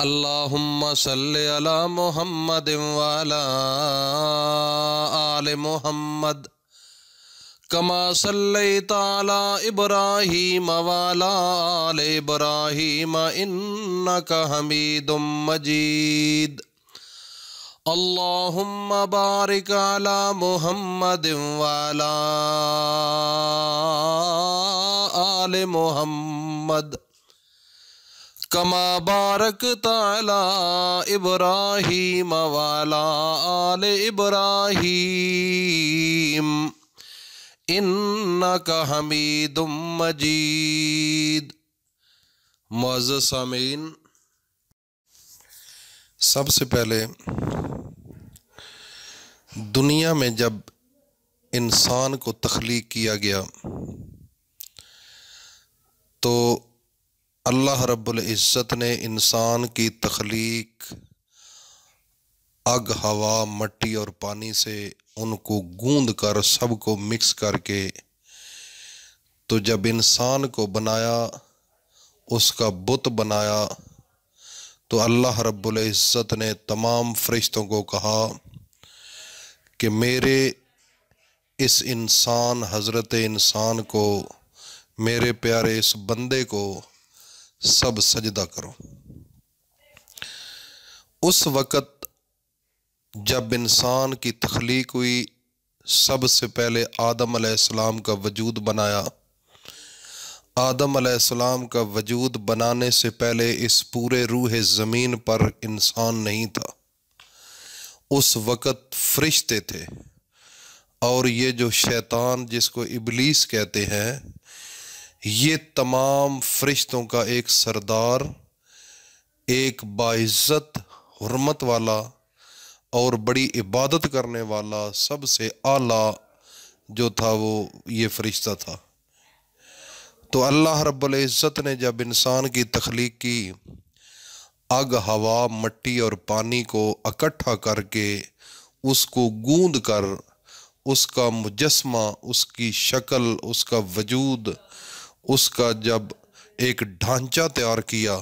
अल्लाहुम्मा सल्ले अला मोहम्मद वाला आल मोहम्मद कमा सल्ले ताला इब्राहिम वाला आल इब्राहिम इन्नक हमीदुम मजीद अल्लाहुम्मा बारिक अला मोहम्मद वाला आल मोहम्मद कमा बारक ताला इब्राहिम वाला आले इब्राहिम इन्ना का हमीदुम मजीद मज समीन सबसे पहले दुनिया में जब इंसान को तख्लीक किया गया तो अल्लाह रब्बुल इज़्ज़त ने इंसान की तख्लीक आग हवा मट्टी और पानी से उनको गूंद कर सबको मिक्स करके तो जब इंसान को बनाया उसका बुत बनाया तो अल्लाह रब्बुल इज़्ज़त ने तमाम फरिश्तों को कहा कि मेरे इस इंसान हज़रत इंसान को मेरे प्यारे इस बंदे को सब सजदा करो उस वक़्त जब इंसान की तख्लीक हुई सबसे पहले आदम आसमाम का वजूद बनाया आदम आसमाम का वजूद बनाने से पहले इस पूरे रूह ज़मीन पर इंसान नहीं था उस वक़्त फरिश्ते थे और ये जो शैतान जिसको इबलीस कहते हैं ये तमाम फरिश्तों का एक सरदार एक बाइज़त हरमत वाला और बड़ी इबादत करने वाला सबसे आला जो था वो ये फरिश्ता था तो अल्लाह रब्ज़त ने जब इंसान की तख्लीक की आग हवा मट्टी और पानी को इकट्ठा करके उसको गूंद कर उसका मुजस्मा उसकी शक्ल उसका वजूद उसका जब एक ढांचा तैयार किया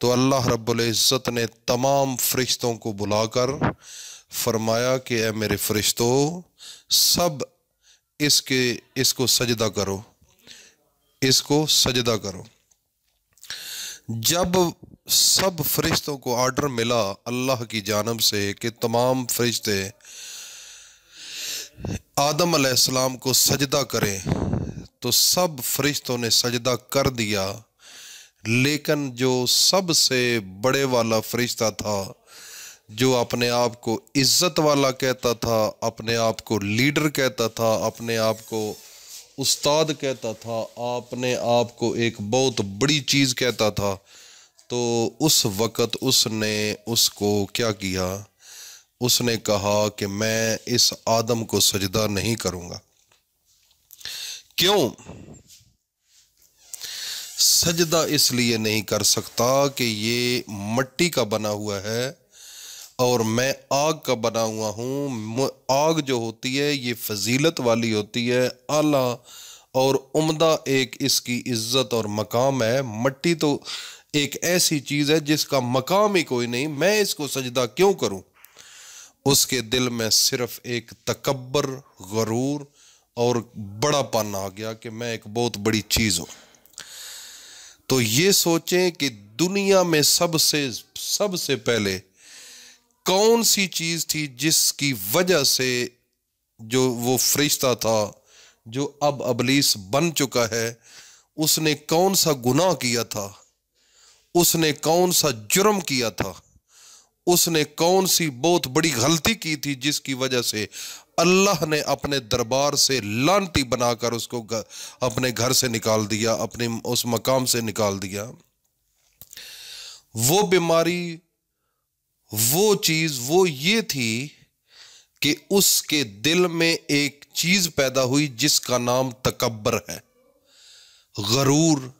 तो अल्लाह रब्ज़त ने तमाम फरिश्तों को बुलाकर फरमाया कि ए मेरे फरिश्तों सब इसके इसको सजदा करो इसको सजदा करो जब सब फरिश्तों को ऑर्डर मिला अल्लाह की जानब से कि तमाम फरिश्ते आदम अलैहिस्सलाम को सजदा करें तो सब फरिश्तों ने सजदा कर दिया लेकिन जो सबसे बड़े वाला फरिश्ता था जो अपने आप को इज़्ज़त वाला कहता था अपने आप को लीडर कहता था अपने आप को उस्ताद कहता था अपने आप को एक बहुत बड़ी चीज़ कहता था तो उस वक़्त उसने उसको क्या किया उसने कहा कि मैं इस आदम को सजदा नहीं करूँगा क्यों सजदा इसलिए नहीं कर सकता कि ये मट्टी का बना हुआ है और मैं आग का बना हुआ हूँ आग जो होती है ये फजीलत वाली होती है आला और उम्दा एक इसकी इज्जत और मकाम है मट्टी तो एक ऐसी चीज़ है जिसका मकाम ही कोई नहीं मैं इसको सजदा क्यों करूं उसके दिल में सिर्फ एक तकबर गरूर और बड़ा पन आ गया कि मैं एक बहुत बड़ी चीज़ हूं तो ये सोचें कि दुनिया में सबसे सबसे पहले कौन सी चीज़ थी जिसकी वजह से जो वो फरिश्ता था जो अब अबलीस बन चुका है उसने कौन सा गुनाह किया था उसने कौन सा जुर्म किया था उसने कौन सी बहुत बड़ी गलती की थी जिसकी वजह से अल्लाह ने अपने दरबार से लांटी बनाकर उसको अपने घर से निकाल दिया अपने उस मकाम से निकाल दिया वो बीमारी वो चीज़ वो ये थी कि उसके दिल में एक चीज़ पैदा हुई जिसका नाम तकबर है गरूर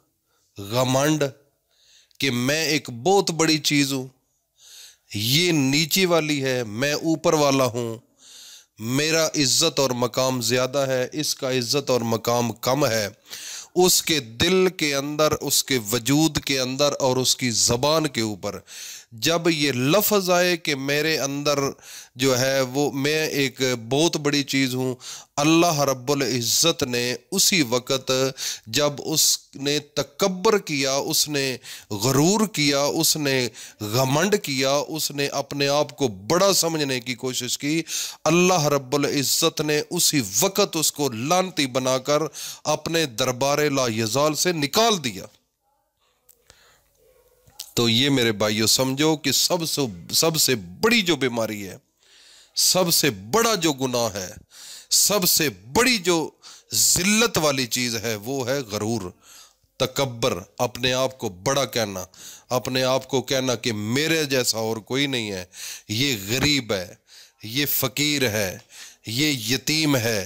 घमंड कि मैं एक बहुत बड़ी चीज़ हूं ये नीचे वाली है मैं ऊपर वाला हूँ मेरा इज़्ज़त और मकाम ज़्यादा है इसका इज़्ज़त और मकाम कम है उसके दिल के अंदर उसके वजूद के अंदर और उसकी ज़बान के ऊपर जब ये लफ्ज़ आए कि मेरे अंदर जो है वो मैं एक बहुत बड़ी चीज़ हूँ अल्लाह रब्बुल इज़्ज़त ने उसी वक़्त जब उसने तकबर किया उसने गरूर किया उसने घमंड किया उसने अपने आप को बड़ा समझने की कोशिश की अल्लाह रब्बुल इज़्ज़त ने उसी वक़्त उसको लानती बनाकर अपने दरबार यजाल से निकाल दिया तो ये मेरे भाइयों समझो कि सबसे सबसे बड़ी जो बीमारी है सबसे बड़ा जो गुनाह है सबसे बड़ी जो जिल्लत वाली चीज़ है वो है गरूर तकबर अपने आप को बड़ा कहना अपने आप को कहना कि मेरे जैसा और कोई नहीं है ये गरीब है ये फ़कीर है ये यतीम है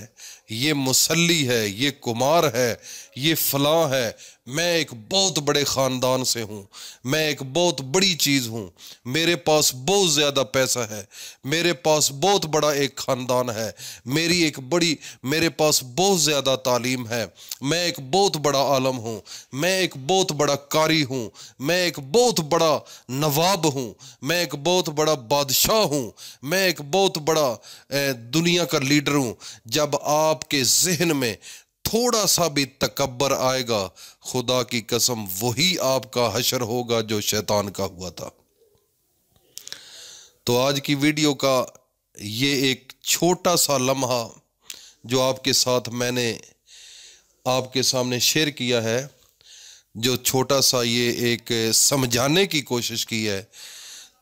ये मुसली है ये कुमार है ये फलाँ है मैं एक बहुत बड़े ख़ानदान से हूँ मैं एक बहुत बड़ी चीज़ हूँ मेरे पास बहुत ज़्यादा पैसा है मेरे पास बहुत बड़ा एक ख़ानदान है मेरी एक बड़ी मेरे पास बहुत ज़्यादा तालीम है मैं एक बहुत बड़ा आलम हूँ मैं एक बहुत बड़ा कारी हूँ मैं एक बहुत बड़ा नवाब हूँ मैं एक बहुत बड़ा बादशाह हूँ मैं एक बहुत बड़ा दुनिया का लीडर हूँ जब आपके जहन में थोड़ा सा भी तकबर आएगा खुदा की कसम वही आपका हशर होगा जो शैतान का हुआ था तो आज की वीडियो का ये एक छोटा सा लम्हा जो आपके साथ मैंने आपके सामने शेयर किया है जो छोटा सा ये एक समझाने की कोशिश की है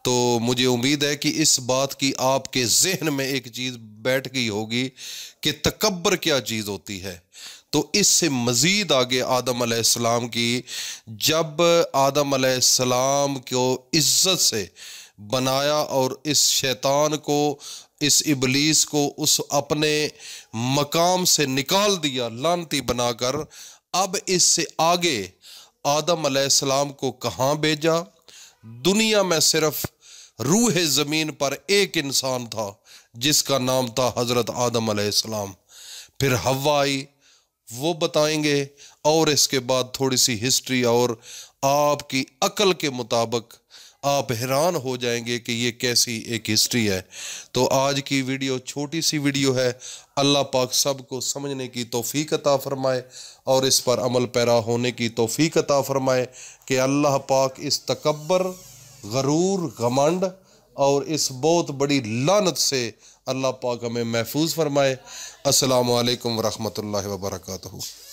तो मुझे उम्मीद है कि इस बात की आपके जहन में एक चीज़ बैठ गई होगी कि तकबर क्या चीज़ होती है तो इससे मज़ीद आगे आदम आसमाम की जब आदम आसमाम को इज़्ज़त से बनाया और इस शैतान को इस इबलीस को उस अपने मकाम से निकाल दिया लानती बनाकर अब इससे आगे आदम आसमाम को कहाँ भेजा दुनिया में सिर्फ़ रूह ज़मीन पर एक इंसान था जिसका नाम था हज़रत आदम आसमाम फिर हवा आई वो बताएंगे और इसके बाद थोड़ी सी हिस्ट्री और आपकी अकल के मुताबिक आप हैरान हो जाएंगे कि ये कैसी एक हिस्ट्री है तो आज की वीडियो छोटी सी वीडियो है अल्लाह पाक सब को समझने की तोफ़ी अता फ़रमाए और इस पर अमल पैरा होने की तोफ़ीकता अता फ़रमाए कि अल्लाह पाक इस तकबर गरूर घमंड और इस बहुत बड़ी लानत से अल्लाह पाक हमें महफूज फरमाए असलकम वरहमल वर्का